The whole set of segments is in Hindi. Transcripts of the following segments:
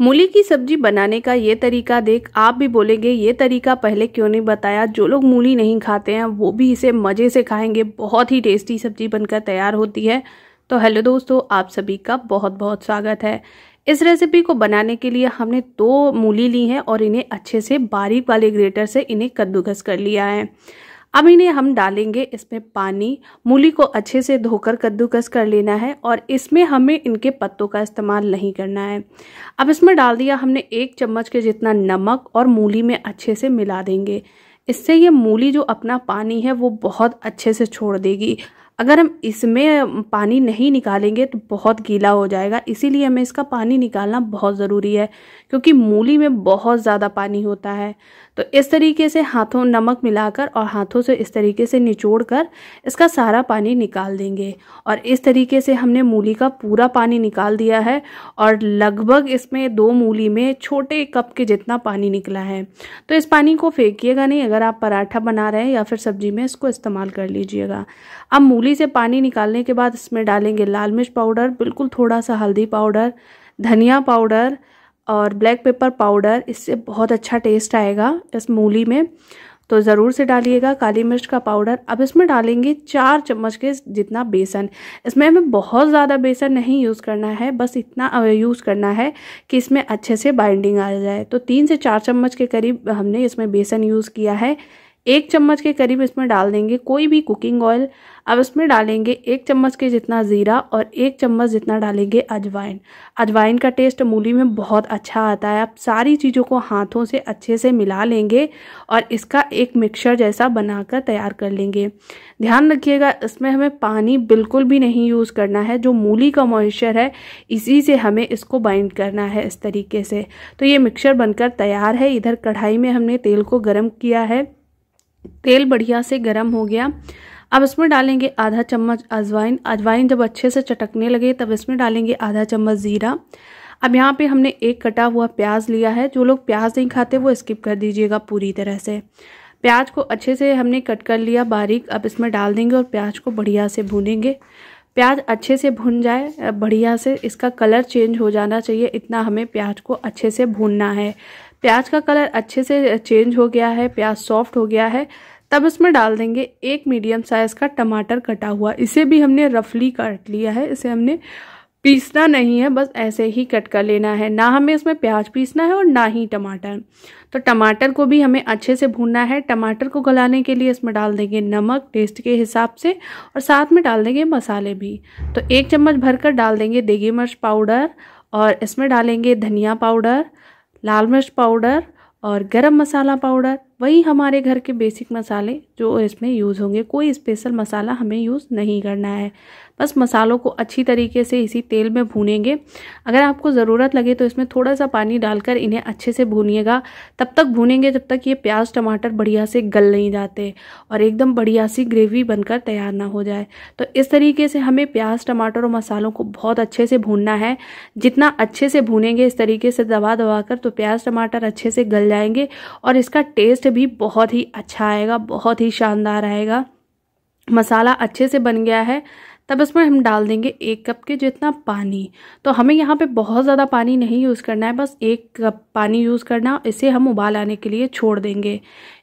मूली की सब्जी बनाने का ये तरीका देख आप भी बोलेंगे ये तरीका पहले क्यों नहीं बताया जो लोग मूली नहीं खाते हैं वो भी इसे मज़े से खाएंगे बहुत ही टेस्टी सब्जी बनकर तैयार होती है तो हेलो दोस्तों आप सभी का बहुत बहुत स्वागत है इस रेसिपी को बनाने के लिए हमने दो मूली ली हैं और इन्हें अच्छे से बारीक वाले ग्रेटर से इन्हें कद्दूकस कर लिया है अब इन्हें हम डालेंगे इसमें पानी मूली को अच्छे से धोकर कद्दूकस कर लेना है और इसमें हमें इनके पत्तों का इस्तेमाल नहीं करना है अब इसमें डाल दिया हमने एक चम्मच के जितना नमक और मूली में अच्छे से मिला देंगे इससे ये मूली जो अपना पानी है वो बहुत अच्छे से छोड़ देगी अगर हम इसमें पानी नहीं निकालेंगे तो बहुत गीला हो जाएगा इसीलिए हमें इसका पानी निकालना बहुत ज़रूरी है क्योंकि मूली में बहुत ज़्यादा पानी होता है तो इस तरीके से हाथों नमक मिलाकर और हाथों से इस तरीके से निचोड़ कर इसका सारा पानी निकाल देंगे और इस तरीके से हमने मूली का पूरा पानी निकाल दिया है और लगभग इसमें दो मूली में छोटे कप के जितना पानी निकला है तो इस पानी को फेंकिएगा नहीं अगर आप पराठा बना रहे हैं या फिर सब्जी में इसको इस्तेमाल कर लीजिएगा अब मूली से पानी निकालने के बाद इसमें डालेंगे लाल मिर्च पाउडर बिल्कुल थोड़ा सा हल्दी पाउडर धनिया पाउडर और ब्लैक पेपर पाउडर इससे बहुत अच्छा टेस्ट आएगा इस मूली में तो ज़रूर से डालिएगा काली मिर्च का पाउडर अब इसमें डालेंगे चार चम्मच के जितना बेसन इसमें हमें बहुत ज़्यादा बेसन नहीं यूज़ करना है बस इतना यूज़ करना है कि इसमें अच्छे से बाइंडिंग आ जाए तो तीन से चार चम्मच के करीब हमने इसमें बेसन यूज़ किया है एक चम्मच के करीब इसमें डाल देंगे कोई भी कुकिंग ऑयल अब इसमें डालेंगे एक चम्मच के जितना ज़ीरा और एक चम्मच जितना डालेंगे अजवाइन अजवाइन का टेस्ट मूली में बहुत अच्छा आता है आप सारी चीज़ों को हाथों से अच्छे से मिला लेंगे और इसका एक मिक्सर जैसा बनाकर तैयार कर लेंगे ध्यान रखिएगा इसमें हमें पानी बिल्कुल भी नहीं यूज़ करना है जो मूली का मॉइस्चर है इसी से हमें इसको बाइंड करना है इस तरीके से तो ये मिक्सर बनकर तैयार है इधर कढ़ाई में हमने तेल को गर्म किया है तेल बढ़िया से गर्म हो गया अब इसमें डालेंगे आधा चम्मच अजवाइन अजवाइन जब अच्छे से चटकने लगे तब इसमें डालेंगे आधा चम्मच ज़ीरा अब यहाँ पे हमने एक कटा हुआ प्याज लिया है जो लोग प्याज नहीं खाते वो स्किप कर दीजिएगा पूरी तरह से प्याज को अच्छे से हमने कट कर लिया बारीक अब इसमें डाल देंगे और प्याज को बढ़िया से भूनेंगे प्याज अच्छे से भुन जाए बढ़िया से इसका कलर चेंज हो जाना चाहिए इतना हमें प्याज को अच्छे से भूनना है प्याज का कलर अच्छे से चेंज हो गया है प्याज सॉफ्ट हो गया है तब इसमें डाल देंगे एक मीडियम साइज़ का टमाटर कटा हुआ इसे भी हमने रफली काट लिया है इसे हमने पीसना नहीं है बस ऐसे ही कट कर लेना है ना हमें इसमें प्याज पीसना है और ना ही टमाटर तो टमाटर को भी हमें अच्छे से भूनना है टमाटर को गलाने के लिए इसमें डाल देंगे नमक टेस्ट के हिसाब से और साथ में डाल देंगे मसाले भी तो एक चम्मच भर कर डाल देंगे देगी मिर्च पाउडर और इसमें डालेंगे धनिया पाउडर लाल मिर्च पाउडर और गरम मसाला पाउडर वही हमारे घर के बेसिक मसाले जो इसमें यूज़ होंगे कोई स्पेशल मसाला हमें यूज़ नहीं करना है बस मसालों को अच्छी तरीके से इसी तेल में भूनेंगे अगर आपको ज़रूरत लगे तो इसमें थोड़ा सा पानी डालकर इन्हें अच्छे से भूनिएगा तब तक भूनेंगे जब तक ये प्याज टमाटर बढ़िया से गल नहीं जाते और एकदम बढ़िया सी ग्रेवी बनकर तैयार ना हो जाए तो इस तरीके से हमें प्याज टमाटर और मसालों को बहुत अच्छे से भूनना है जितना अच्छे से भूनेंगे इस तरीके से दबा दबा कर तो प्याज टमाटर अच्छे से गल जाएंगे और इसका टेस्ट टेस्ट भी बहुत ही अच्छा आएगा बहुत ही शानदार आएगा मसाला अच्छे से बन गया है तब इसमें हम डाल देंगे एक कप के जितना पानी तो हमें यहाँ पे बहुत ज़्यादा पानी नहीं यूज़ करना है बस एक कप पानी यूज़ करना इसे हम उबाल आने के लिए छोड़ देंगे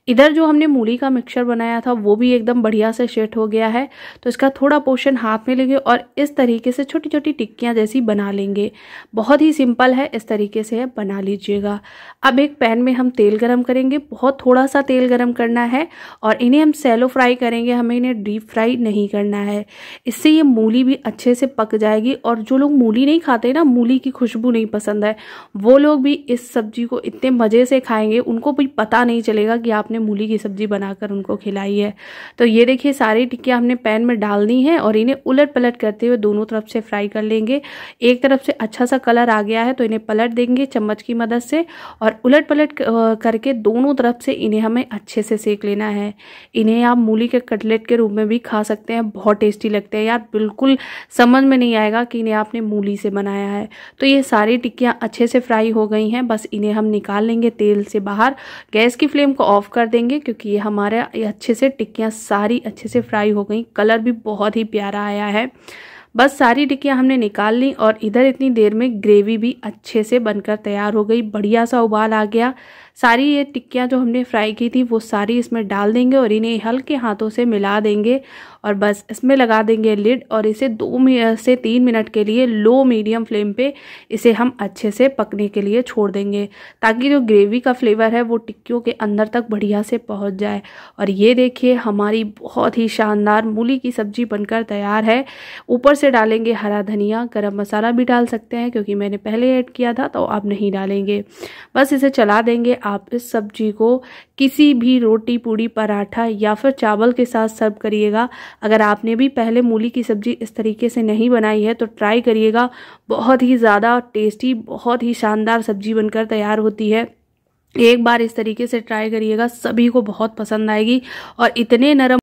इधर जो हमने मूली का मिक्सचर बनाया था वो भी एकदम बढ़िया से सेट हो गया है तो इसका थोड़ा पोर्शन हाथ में लेंगे और इस तरीके से छोटी छोटी टिक्कियाँ जैसी बना लेंगे बहुत ही सिंपल है इस तरीके से बना लीजिएगा अब एक पैन में हम तेल गरम करेंगे बहुत थोड़ा सा तेल गरम करना है और इन्हें हम सेलो फ्राई करेंगे हमें इन्हें डीप फ्राई नहीं करना है इससे ये मूली भी अच्छे से पक जाएगी और जो लोग मूली नहीं खाते ना मूली की खुशबू नहीं पसंद है वो लोग भी इस सब्जी को इतने मज़े से खाएंगे उनको भी पता नहीं चलेगा कि आपने आपने मूली की सब्ज़ी बनाकर उनको खिलाई है तो ये देखिए सारी टिक्कियाँ हमने पैन में डालनी है और इन्हें उलट पलट करते हुए दोनों तरफ से फ्राई कर लेंगे एक तरफ से अच्छा सा कलर आ गया है तो इन्हें पलट देंगे चम्मच की मदद से और उलट पलट करके दोनों तरफ से इन्हें हमें अच्छे से सेक लेना है इन्हें आप मूली के कटलेट के रूप में भी खा सकते हैं बहुत टेस्टी लगते हैं यार बिल्कुल समझ में नहीं आएगा कि इन्हें आपने मूली से बनाया है तो ये सारी टिक्कियाँ अच्छे से फ्राई हो गई हैं बस इन्हें हम निकाल लेंगे तेल से बाहर गैस की फ्लेम को ऑफ कर कर देंगे क्योंकि ये हमारा ये अच्छे से टिक्कियाँ सारी अच्छे से फ्राई हो गई कलर भी बहुत ही प्यारा आया है बस सारी टिक्कियाँ हमने निकाल ली और इधर इतनी देर में ग्रेवी भी अच्छे से बनकर तैयार हो गई बढ़िया सा उबाल आ गया सारी ये टिक्कियाँ जो हमने फ्राई की थी वो सारी इसमें डाल देंगे और इन्हें हल्के हाथों से मिला देंगे और बस इसमें लगा देंगे लिड और इसे दो से तीन मिनट के लिए लो मीडियम फ्लेम पे इसे हम अच्छे से पकने के लिए छोड़ देंगे ताकि जो ग्रेवी का फ्लेवर है वो टिक्कियों के अंदर तक बढ़िया से पहुँच जाए और ये देखिए हमारी बहुत ही शानदार मूली की सब्जी बनकर तैयार है ऊपर से डालेंगे हरा धनिया गर्म मसाला भी डाल सकते हैं क्योंकि मैंने पहले ऐड किया था तो आप नहीं डालेंगे बस इसे चला देंगे आप इस सब्जी को किसी भी रोटी पूड़ी पराठा या फिर चावल के साथ सर्व करिएगा अगर आपने भी पहले मूली की सब्जी इस तरीके से नहीं बनाई है तो ट्राई करिएगा बहुत ही ज़्यादा टेस्टी बहुत ही शानदार सब्जी बनकर तैयार होती है एक बार इस तरीके से ट्राई करिएगा सभी को बहुत पसंद आएगी और इतने नरम